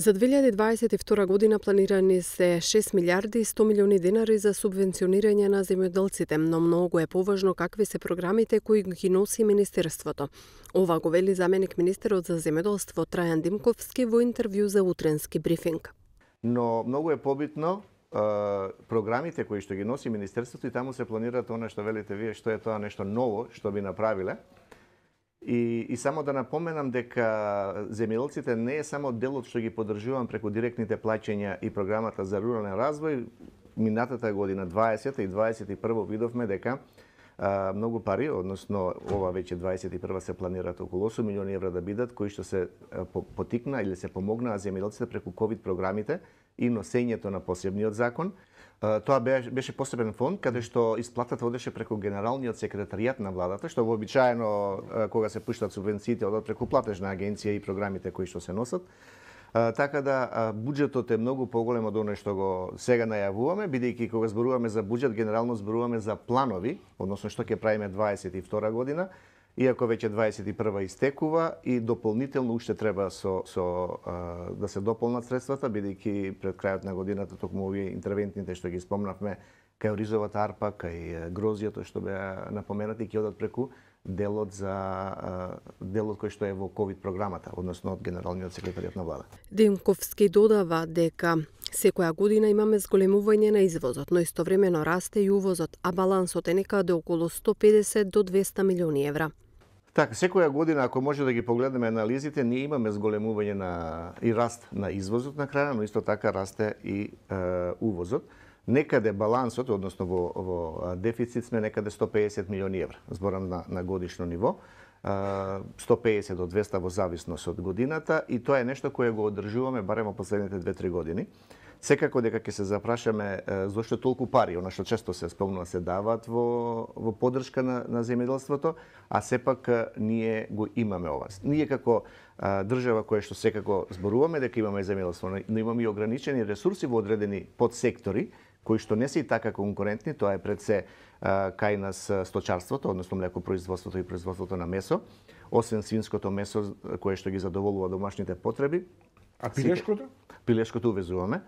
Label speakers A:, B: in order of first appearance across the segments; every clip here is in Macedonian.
A: За 2022 година планирани се 6 милиарди и 100 милиони денари за субвенционирање на земјоделците, но многу е поважно какви се програмите кои ги носи Министерството. Ова го вели заменик министерот за земјоделство Трајан Димковски во интервју за
B: утренски брифинг. Но многу е побитно програмите кои што ги носи Министерството и таму се планират она што велите вие што е тоа нешто ново што би направиле, И, и само да напоменам дека земјоделците не е само делот што ги поддржувам преку директните плаќања и програмата за рурален развој. Минатата година, 20 и 21 видовме дека многу пари, односно ова веќе 21 се планираат околу 8 милиони евра да бидат кои што се потикна или се помогнаа земјоделците преку ковид програмите и носењето на посебниот закон. Тоа беше посебен фонд каде што исплатата одеше преку генералниот секретаријат на владата, што вообичаено кога се пуштат субвенциите одат преку платежна агенција и програмите кои што се носат. Така да буџетот е многу поголем од оно што го сега најавуваме, бидејќи кога зборуваме за буџет, генерално зборуваме за планови, односно што ќе правиме 22 година, иако веќе 21 истекува и дополнително уште треба со, со да се дополнат средствата, бидејќи пред крајот на годината токму овие интервентните што ги спомнавме, кај Оризовата арпа, кај грозијата што беа напоменати, ќе одат преку делот за делот кој што е во ковид програмата, односно од генералниот секретаријат на влада.
A: Денковски додава дека Секоја година имаме зголемување на извозот, но истовремено расте и увозот, а балансот е некаде околу 150 до 200 милиони евра.
B: Така, секоја година, ако може да ги погледнеме анализите, ние имаме зголемување на и раст на извозот на краја, но исто така расте и е, увозот некаде балансот, односно во, во дефицит сме некаде 150 милиони евра, зборам на, на годишно ниво. 150 до 200 во зависност од годината и тоа е нешто кое го одржуваме барем во последните 2-3 години. Секако дека ќе се запрашаме зошто толку пари, она што често се спомнува се даваат во во поддршка на на земјоделството, а сепак ние го имаме ова. Ние како а, држава која што секако зборуваме дека имаме земјоделство, но имаме и ограничени ресурси во одредени подсектори, кои што не се и така конкурентни, тоа е пред се кај нас сточарството, односно млекопроизводството и производството на месо, освен свинското месо кое што ги задоволува домашните потреби. А пилешкото? Пилешкото увезуваме.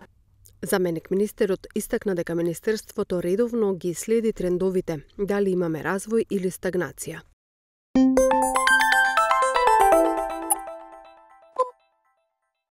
A: Заменик министерот истакна дека министерството редовно ги следи трендовите, дали имаме развој или стагнација.